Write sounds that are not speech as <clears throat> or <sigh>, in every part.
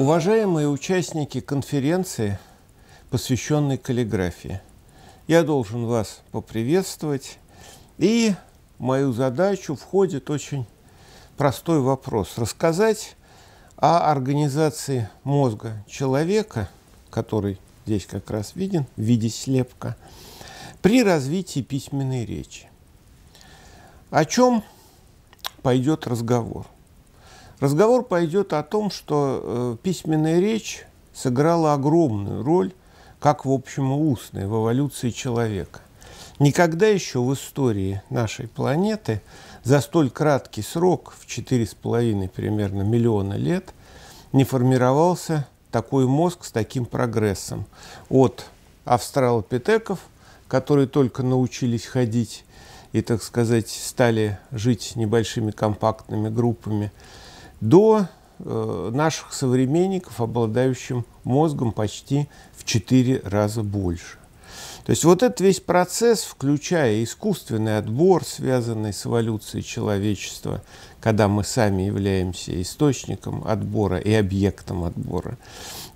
Уважаемые участники конференции, посвященной каллиграфии, я должен вас поприветствовать. И мою задачу входит очень простой вопрос. Рассказать о организации мозга человека, который здесь как раз виден, в виде слепка, при развитии письменной речи. О чем пойдет разговор – Разговор пойдет о том, что э, письменная речь сыграла огромную роль, как, в общем, и устная, в эволюции человека. Никогда еще в истории нашей планеты за столь краткий срок, в 4,5 примерно миллиона лет, не формировался такой мозг с таким прогрессом. От австралопитеков, которые только научились ходить и, так сказать, стали жить небольшими компактными группами, до э, наших современников, обладающим мозгом почти в 4 раза больше. То есть вот этот весь процесс, включая искусственный отбор, связанный с эволюцией человечества, когда мы сами являемся источником отбора и объектом отбора,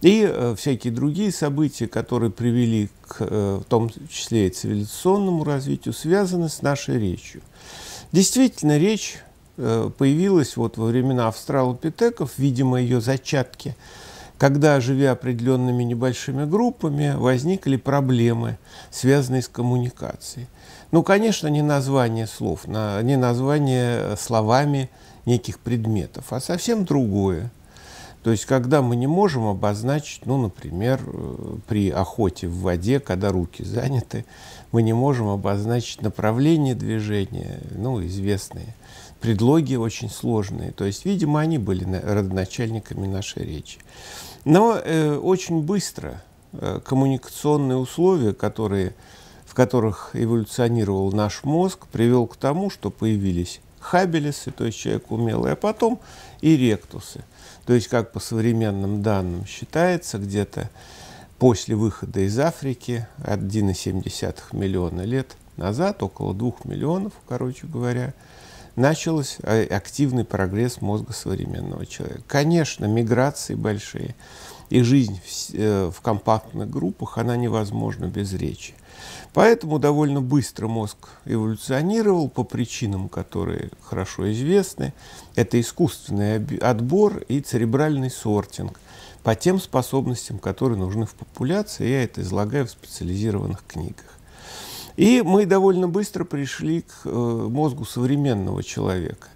и э, всякие другие события, которые привели к, э, в том числе и цивилизационному развитию, связаны с нашей речью. Действительно, речь Э, появилась вот во времена австралопитеков, видимо, ее зачатки, когда, живя определенными небольшими группами, возникли проблемы, связанные с коммуникацией. Ну, конечно, не название слов, не название э, словами неких предметов, а совсем другое. То есть, когда мы не можем обозначить, ну, например, э, при охоте в воде, когда руки заняты, мы не можем обозначить направление движения, ну, известные предлоги очень сложные. То есть, видимо, они были родоначальниками нашей речи. Но э, очень быстро э, коммуникационные условия, которые, в которых эволюционировал наш мозг, привел к тому, что появились хабелисы, то есть человек умелый, а потом и ректусы. То есть, как по современным данным считается, где-то после выхода из Африки 1,7 миллиона лет назад, около 2 миллионов, короче говоря, начался а, активный прогресс мозга современного человека. Конечно, миграции большие, и жизнь в, э, в компактных группах, она невозможна без речи. Поэтому довольно быстро мозг эволюционировал по причинам, которые хорошо известны. Это искусственный отбор и церебральный сортинг по тем способностям, которые нужны в популяции. Я это излагаю в специализированных книгах. И мы довольно быстро пришли к э, мозгу современного человека.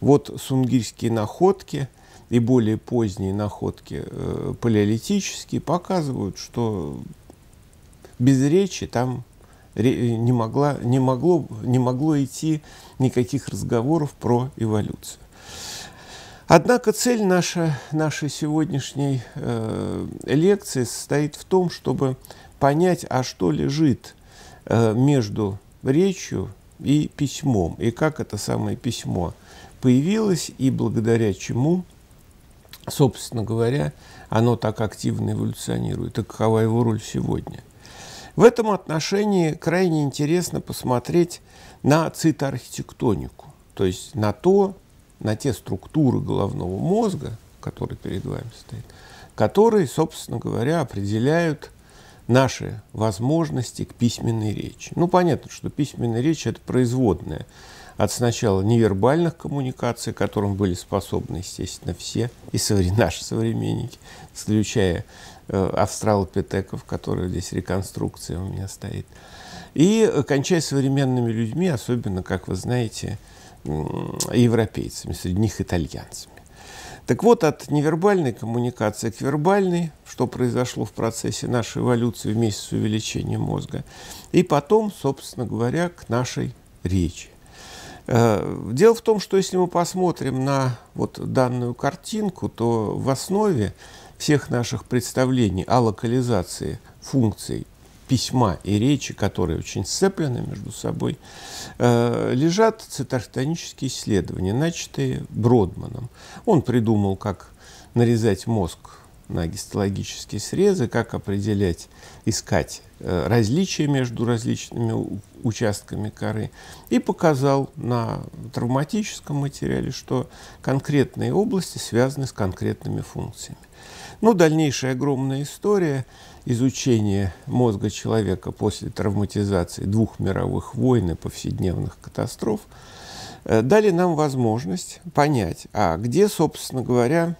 Вот сунгирские находки и более поздние находки э, палеолитические показывают, что без речи там э, не, могла, не, могло, не могло идти никаких разговоров про эволюцию. Однако цель наша, нашей сегодняшней э, лекции состоит в том, чтобы понять, а что лежит Э, между речью и письмом, и как это самое письмо появилось, и благодаря чему, собственно говоря, оно так активно эволюционирует, и какова его роль сегодня. В этом отношении крайне интересно посмотреть на цитоархитектонику, то есть на то, на те структуры головного мозга, которые перед вами стоят, которые, собственно говоря, определяют наши возможности к письменной речи. Ну, понятно, что письменная речь – это производная от сначала невербальных коммуникаций, которым были способны, естественно, все, и <laughs> наши современники, включая э, австралопитеков, которые здесь реконструкция у меня стоит, и кончая современными людьми, особенно, как вы знаете, европейцами, среди них итальянцами. Так вот, от невербальной коммуникации к вербальной, что произошло в процессе нашей эволюции вместе с увеличением мозга, и потом, собственно говоря, к нашей речи. Э, дело в том, что если мы посмотрим на вот данную картинку, то в основе всех наших представлений о локализации функций письма и речи, которые очень сцеплены между собой, э, лежат цитартонические исследования, начатые Бродманом. Он придумал, как нарезать мозг на гистологические срезы, как определять, искать э, различия между различными участками коры и показал на травматическом материале, что конкретные области связаны с конкретными функциями. Но ну, дальнейшая огромная история изучения мозга человека после травматизации двух мировых войн и повседневных катастроф э, дали нам возможность понять, а где, собственно говоря,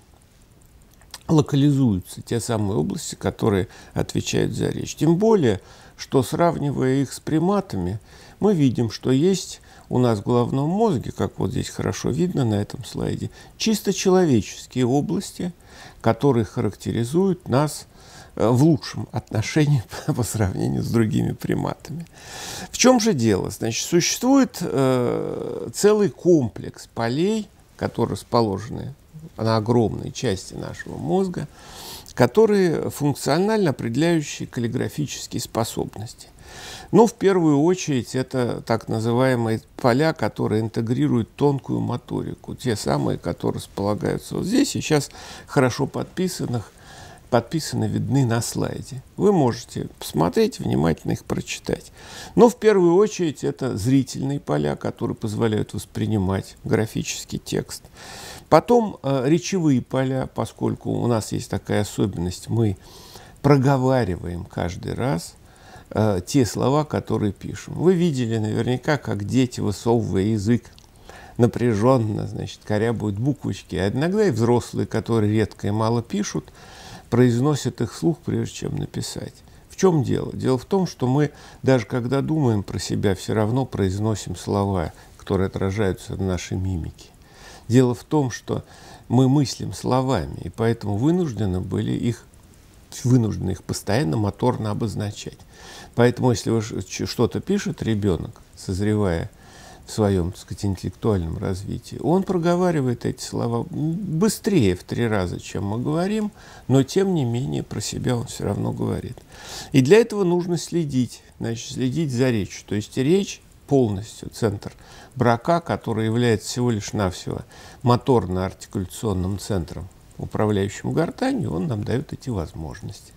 локализуются те самые области, которые отвечают за речь. Тем более что сравнивая их с приматами, мы видим, что есть у нас в головном мозге, как вот здесь хорошо видно на этом слайде, чисто человеческие области, которые характеризуют нас э, в лучшем отношении <laughs> по сравнению с другими приматами. В чем же дело? Значит, существует э, целый комплекс полей, которые расположены на огромной части нашего мозга, э, которые функционально определяющие каллиграфические способности. Но ну, в первую очередь это так называемые поля, которые интегрируют тонкую моторику, те самые, которые располагаются вот здесь и сейчас хорошо подписанных, подписаны, видны на слайде. Вы можете посмотреть, внимательно их прочитать. Но в первую очередь это зрительные поля, которые позволяют воспринимать графический текст. Потом э, речевые поля, поскольку у нас есть такая особенность, мы проговариваем каждый раз э, те слова, которые пишем. Вы видели наверняка, как дети, высовывая язык, напряженно, значит, корябают буквочки. А иногда и взрослые, которые редко и мало пишут, произносят их слух, прежде чем написать. В чем дело? Дело в том, что мы, даже когда думаем про себя, все равно произносим слова, которые отражаются в нашей мимике. Дело в том, что мы мыслим словами, и поэтому вынуждены были их вынуждены их постоянно моторно обозначать. Поэтому, если что-то пишет ребенок, созревая в своем, так сказать, интеллектуальном развитии, он проговаривает эти слова быстрее в три раза, чем мы говорим, но, тем не менее, про себя он все равно говорит. И для этого нужно следить, значит, следить за речью. То есть речь полностью центр брака, который является всего лишь навсего моторно-артикуляционным центром, управляющим гортанью, он нам дает эти возможности.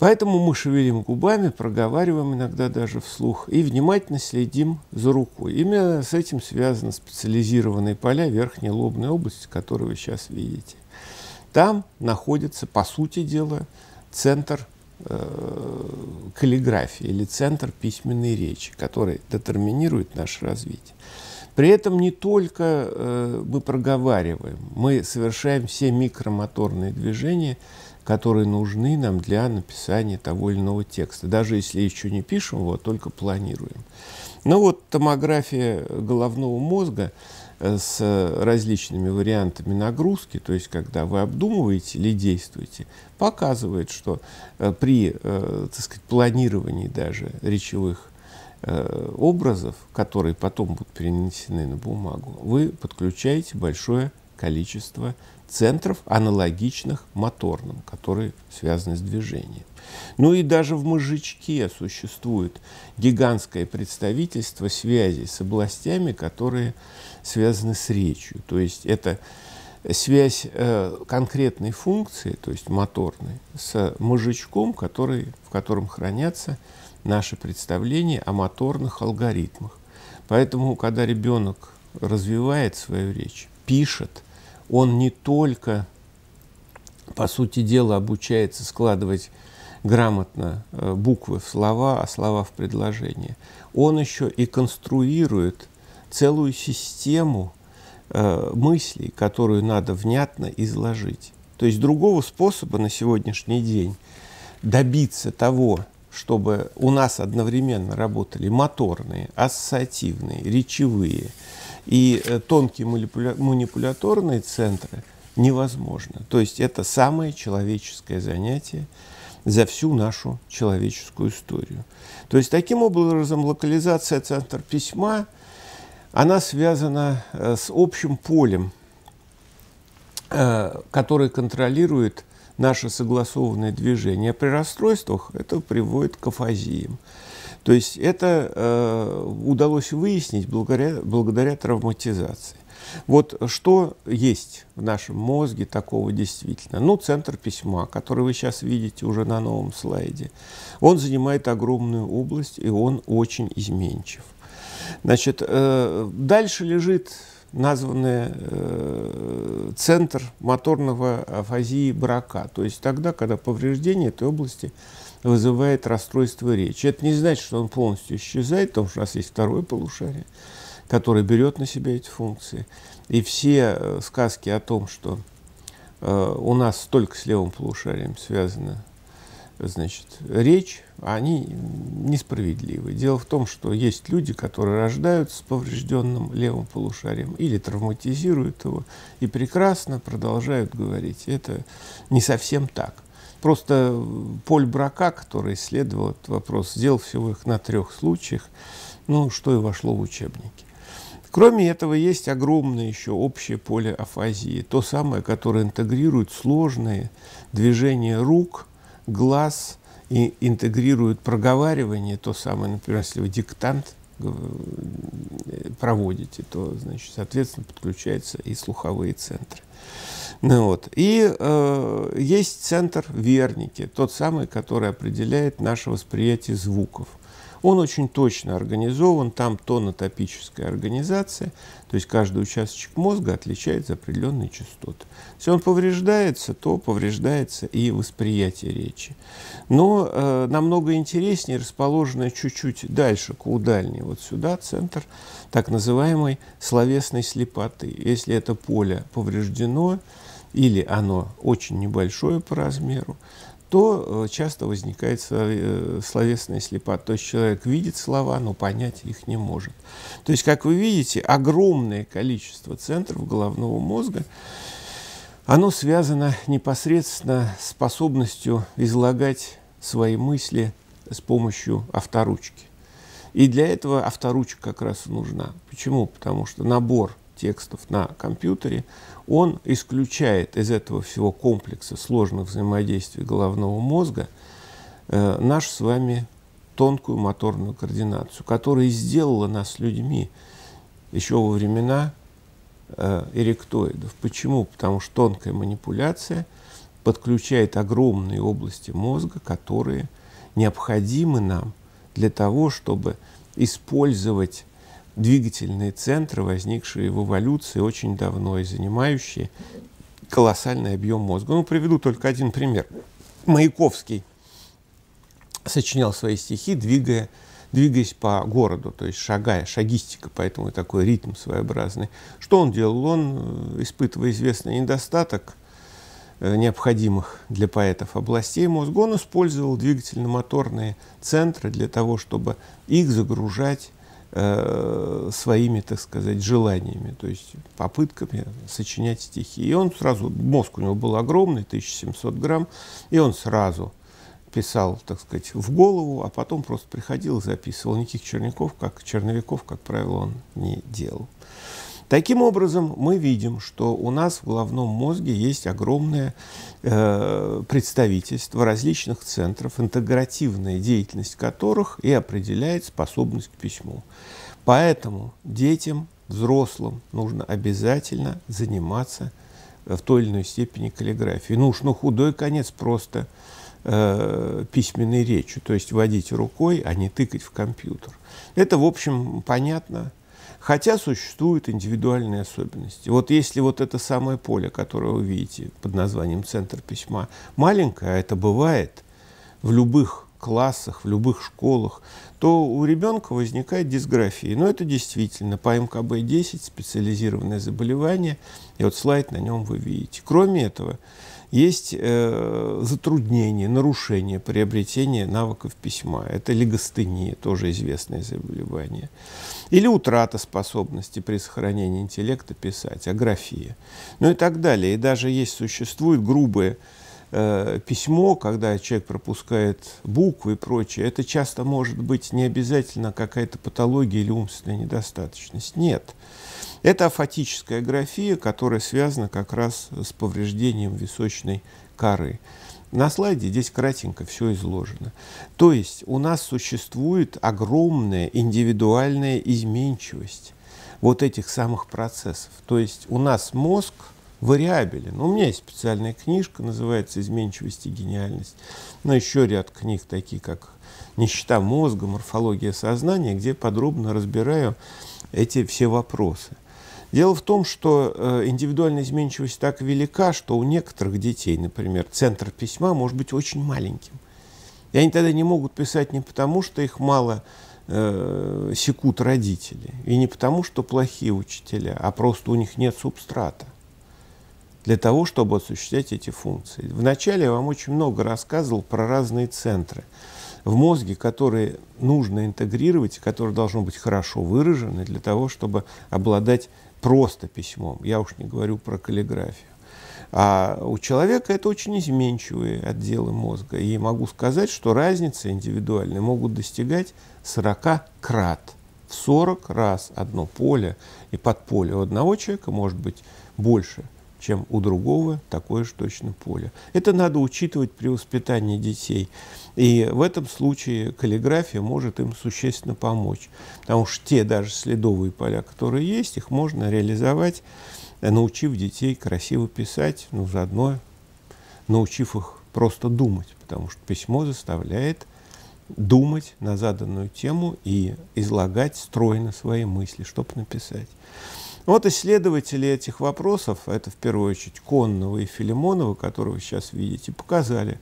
Поэтому мы шевелим губами, проговариваем иногда даже вслух и внимательно следим за рукой. Именно с этим связаны специализированные поля верхней лобной области, которую вы сейчас видите. Там находится, по сути дела, центр Э, каллиграфии или центр письменной речи, который детерминирует наше развитие. При этом не только э, мы проговариваем, мы совершаем все микромоторные движения, которые нужны нам для написания того или иного текста. Даже если еще не пишем его, а только планируем. Ну вот томография головного мозга – Э, с э, различными вариантами нагрузки, то есть когда вы обдумываете или действуете, показывает, что э, при так сказать, планировании даже речевых образов, которые потом будут перенесены на бумагу, вы подключаете большое количество центров, аналогичных моторным, которые связаны с движением. Ну и даже в мозжечке существует гигантское представительство связей с областями, которые связаны с речью. То есть это связь э, конкретной функции, то есть моторной, с мозжечком, который, в котором хранятся наши представления о моторных алгоритмах. Поэтому, когда ребенок развивает свою речь, пишет, он не только, по сути дела, обучается складывать грамотно э, буквы в слова, а слова в предложения. Он еще и конструирует целую систему э, мыслей, которую надо внятно изложить. То есть другого способа на сегодняшний день добиться того, чтобы у нас одновременно работали моторные, ассоциативные, речевые, и э, тонкие манипуляторные центры невозможно. То есть это самое человеческое занятие за всю нашу человеческую историю. То есть таким образом локализация центра письма, она связана э, с общим полем, э, который контролирует наше согласованное движение. При расстройствах это приводит к афазиям. То есть это э, удалось выяснить благодаря, благодаря травматизации. Вот что есть в нашем мозге такого действительно? Ну, центр письма, который вы сейчас видите уже на новом слайде. Он занимает огромную область, и он очень изменчив. Значит, э, дальше лежит названный э, центр моторного афазии брака, то есть тогда, когда повреждение этой области – вызывает расстройство речи. Это не значит, что он полностью исчезает, потому что у нас есть второе полушарие, которое берет на себя эти функции. И все э, сказки о том, что э, у нас только с левым полушарием связана значит, речь, они несправедливы. Дело в том, что есть люди, которые рождаются с поврежденным левым полушарием или травматизируют его и прекрасно продолжают говорить. Это не совсем так. Просто э, Поль Брака, который исследовал этот вопрос, сделал всего их на трех случаях, ну, что и вошло в учебники. Кроме этого, есть огромное еще общее поле афазии, то самое, которое интегрирует сложные движения рук, глаз и интегрирует проговаривание, то самое, например, если вы диктант э, проводите, то, значит, соответственно, подключаются и слуховые центры. Ну, вот. И э, есть центр верники, тот самый, который определяет наше восприятие звуков. Он очень точно организован, там тонотопическая организация, то есть каждый участочек мозга отличает за определенные частоты. Если он повреждается, то повреждается и восприятие речи. Но э, намного интереснее расположенная чуть-чуть дальше, каудальнее, вот сюда, центр так называемой словесной слепоты. Если это поле повреждено, или оно очень небольшое по размеру, то э, часто возникает э, словесная слепота. То есть человек видит слова, но понять их не может. То есть, как вы видите, огромное количество центров головного мозга, оно связано непосредственно с способностью излагать свои мысли с помощью авторучки. И для этого авторучка как раз нужна. Почему? Потому что набор текстов на компьютере, он исключает из этого всего комплекса сложных взаимодействий головного мозга э, нашу с вами тонкую моторную координацию, которая сделала нас людьми еще во времена э, эректоидов. Почему? Потому что тонкая манипуляция подключает огромные области мозга, которые необходимы нам для того, чтобы использовать двигательные центры, возникшие в эволюции очень давно и занимающие колоссальный объем мозга. Ну, приведу только один пример. Маяковский сочинял свои стихи, двигая, двигаясь по городу, то есть шагая, шагистика, поэтому такой ритм своеобразный. Что он делал? Он, э, испытывая известный недостаток э, необходимых для поэтов областей мозга, он использовал двигательно-моторные центры для того, чтобы их загружать Э, своими, так сказать, желаниями, то есть попытками сочинять стихи. И он сразу, мозг у него был огромный, 1700 грамм, и он сразу писал, так сказать, в голову, а потом просто приходил и записывал. Никаких черников, как черновиков, как правило, он не делал. Таким образом, мы видим, что у нас в головном мозге есть огромное э, представительство различных центров, интегративная деятельность которых и определяет способность к письму. Поэтому детям, взрослым нужно обязательно заниматься э, в той или иной степени каллиграфией. Ну уж, ну худой конец просто э, письменной речью, то есть водить рукой, а не тыкать в компьютер. Это, в общем, понятно, Хотя существуют индивидуальные особенности. Вот если вот это самое поле, которое вы видите под названием «Центр письма», маленькое, а это бывает в любых классах, в любых школах, то у ребенка возникает дисграфия. Но это действительно по МКБ-10 специализированное заболевание. И вот слайд на нем вы видите. Кроме этого, есть э, затруднения, нарушение приобретения навыков письма. Это лигостения, тоже известное заболевание. Или утрата способности при сохранении интеллекта писать, аграфия. Ну и так далее. И даже есть, существует грубое э, письмо, когда человек пропускает буквы и прочее. Это часто может быть не обязательно какая-то патология или умственная недостаточность. Нет. Нет это афатическая графия, которая связана как раз с повреждением височной коры. На слайде здесь кратенько все изложено. То есть у нас существует огромная индивидуальная изменчивость вот этих самых процессов. То есть у нас мозг вариабелен. У меня есть специальная книжка, называется «Изменчивость и гениальность». Но еще ряд книг, такие как «Нищета мозга», «Морфология сознания», где подробно разбираю эти все вопросы. Дело в том, что э, индивидуальная изменчивость так велика, что у некоторых детей, например, центр письма может быть очень маленьким. И они тогда не могут писать не потому, что их мало э, секут родители, и не потому, что плохие учителя, а просто у них нет субстрата для того, чтобы осуществлять эти функции. Вначале я вам очень много рассказывал про разные центры в мозге, которые нужно интегрировать, которые должны быть хорошо выражены для того, чтобы обладать просто письмом, я уж не говорю про каллиграфию. А у человека это очень изменчивые отделы мозга. И могу сказать, что разницы индивидуальные могут достигать 40 крат. В 40 раз одно поле и подполе у одного человека может быть больше – чем у другого такое же точно поле. Это надо учитывать при воспитании детей. И в этом случае каллиграфия может им существенно помочь. Потому что те даже следовые поля, которые есть, их можно реализовать, научив детей красиво писать, но ну, заодно научив их просто думать, потому что письмо заставляет думать на заданную тему и излагать стройно свои мысли, чтобы написать вот исследователи этих вопросов, это в первую очередь Конного и Филимонова, которого вы сейчас видите, показали,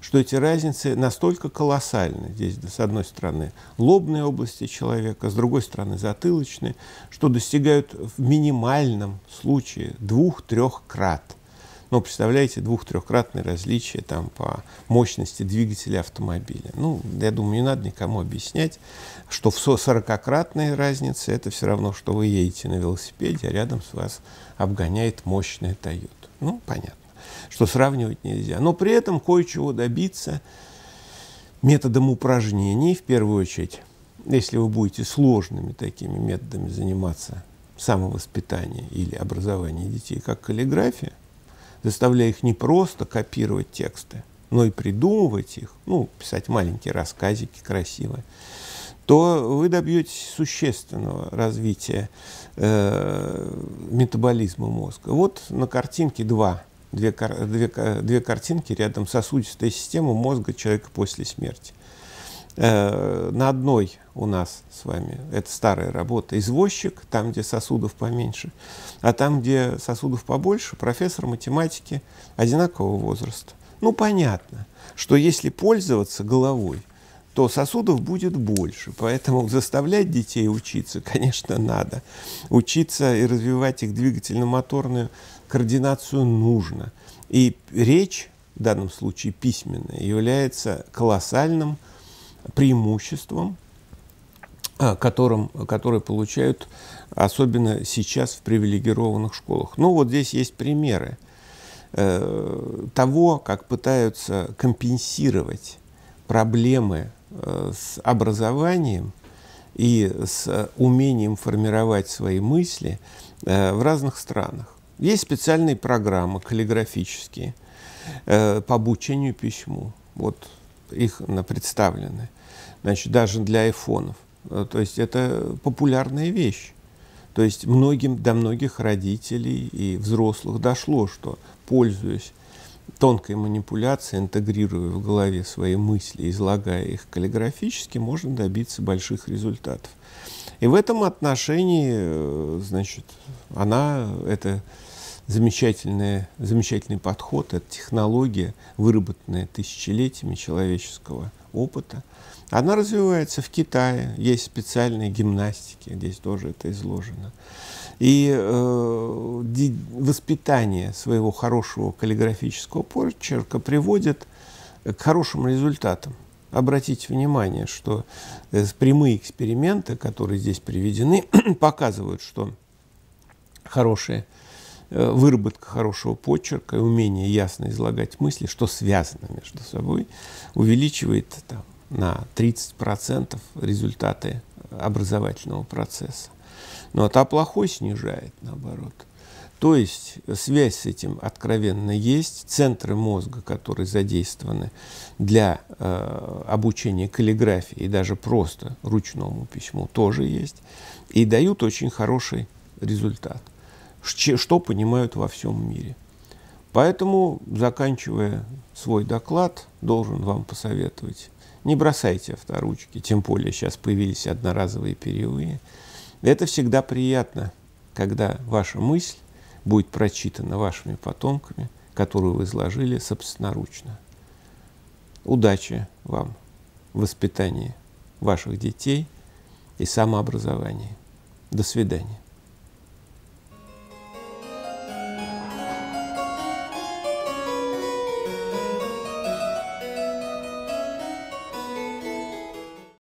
что эти разницы настолько колоссальны. Здесь, с одной стороны, лобные области человека, с другой стороны, затылочные, что достигают в минимальном случае двух-трех крат – но ну, представляете, двух-трехкратное различие там по мощности двигателя автомобиля. Ну, я думаю, не надо никому объяснять, что в 40-кратной разнице это все равно, что вы едете на велосипеде, а рядом с вас обгоняет мощная Toyota. Ну, понятно, что сравнивать нельзя. Но при этом кое-чего добиться методом упражнений, в первую очередь, если вы будете сложными такими методами заниматься самовоспитания или образования детей, как каллиграфия – заставляя их не просто копировать тексты, но и придумывать их, ну, писать маленькие рассказики красивые, то вы добьетесь существенного развития э, метаболизма мозга. Вот на картинке два, две, две, две картинки рядом сосудистая система мозга человека после смерти – Э, на одной у нас с вами, это старая работа, извозчик, там, где сосудов поменьше, а там, где сосудов побольше, профессор математики одинакового возраста. Ну, понятно, что если пользоваться головой, то сосудов будет больше. Поэтому <laughs> заставлять детей учиться, конечно, надо. Учиться и развивать их двигательно-моторную координацию нужно. И речь, в данном случае письменная, является колоссальным – преимуществам, а, которым, которые получают, особенно сейчас в привилегированных школах. Ну вот здесь есть примеры э, того, как пытаются компенсировать проблемы э, с образованием и с умением формировать свои мысли э, в разных странах. Есть специальные программы каллиграфические по обучению письму. Вот их представлены значит, даже для айфонов. Э, то есть это популярная вещь. То есть многим, до многих родителей и взрослых дошло, что, пользуясь тонкой манипуляцией, интегрируя в голове свои мысли, излагая их каллиграфически, можно добиться больших результатов. И в этом отношении, э, значит, она, это замечательный, замечательный подход, это технология, выработанная тысячелетиями человеческого опыта, она развивается в Китае, есть специальные гимнастики, здесь тоже это изложено. И э, воспитание своего хорошего каллиграфического почерка приводит к хорошим результатам. Обратите внимание, что э, прямые эксперименты, которые здесь приведены, <clears throat> показывают, что хорошая э, выработка хорошего почерка и умение ясно излагать мысли, что связано между собой, увеличивает там, на 30% результаты образовательного процесса. Ну, вот, а плохой снижает, наоборот. То есть связь с этим откровенно есть. Центры мозга, которые задействованы для э, обучения каллиграфии и даже просто ручному письму, тоже есть. И дают очень хороший результат. Что, что понимают во всем мире. Поэтому, заканчивая свой доклад, должен вам посоветовать не бросайте авторучки, тем более сейчас появились одноразовые перьевые. Это всегда приятно, когда ваша мысль будет прочитана вашими потомками, которую вы изложили собственноручно. Удачи вам в воспитании ваших детей и самообразовании. До свидания.